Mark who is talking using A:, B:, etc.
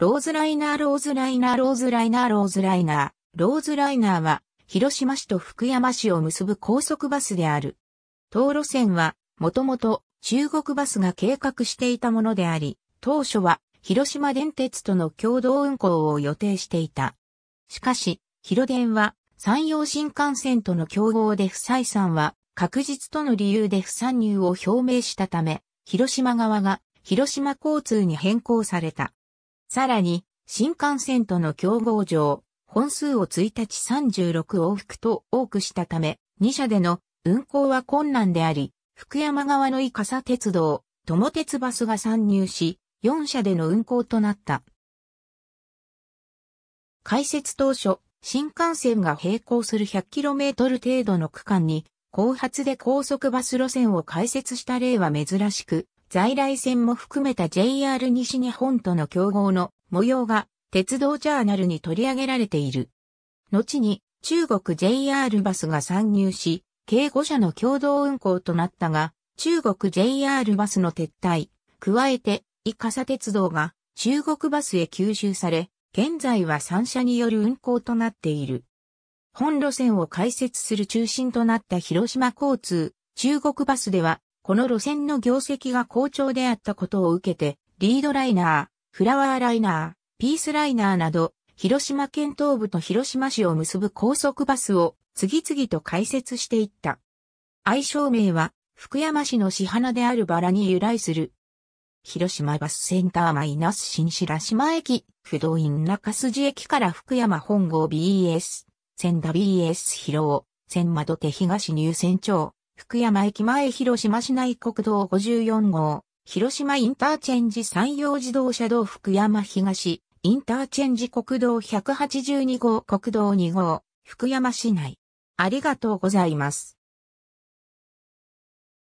A: ローズライナーローズライナーローズライナーローズライナーローズライナーは広島市と福山市を結ぶ高速バスである。道路線はもともと中国バスが計画していたものであり、当初は広島電鉄との共同運行を予定していた。しかし、広電は山陽新幹線との競合で不採算は確実との理由で不参入を表明したため、広島側が広島交通に変更された。さらに、新幹線との競合上、本数を1日36往復と多くしたため、2社での運行は困難であり、福山側の伊笠鉄道、友鉄バスが参入し、4社での運行となった。開設当初、新幹線が並行する 100km 程度の区間に、後発で高速バス路線を開設した例は珍しく、在来線も含めた JR 西日本との競合の模様が鉄道ジャーナルに取り上げられている。後に中国 JR バスが参入し、計5社の共同運行となったが、中国 JR バスの撤退、加えて、イカサ鉄道が中国バスへ吸収され、現在は3社による運行となっている。本路線を開設する中心となった広島交通、中国バスではこの路線の業績が好調であったことを受けて、リードライナー、フラワーライナー、ピースライナーなど、広島県東部と広島市を結ぶ高速バスを次々と開設していった。愛称名は、福山市の市花であるバラに由来する。広島バスセンターマイナス新白島駅、不動院中筋駅から福山本郷 BS、千田 BS 広尾、千窓手東入線町、福山駅前広島市内国道54号、広島インターチェンジ山陽自動車道福山東、インターチェンジ国道182号国道2号、福山市内。ありがとうございます。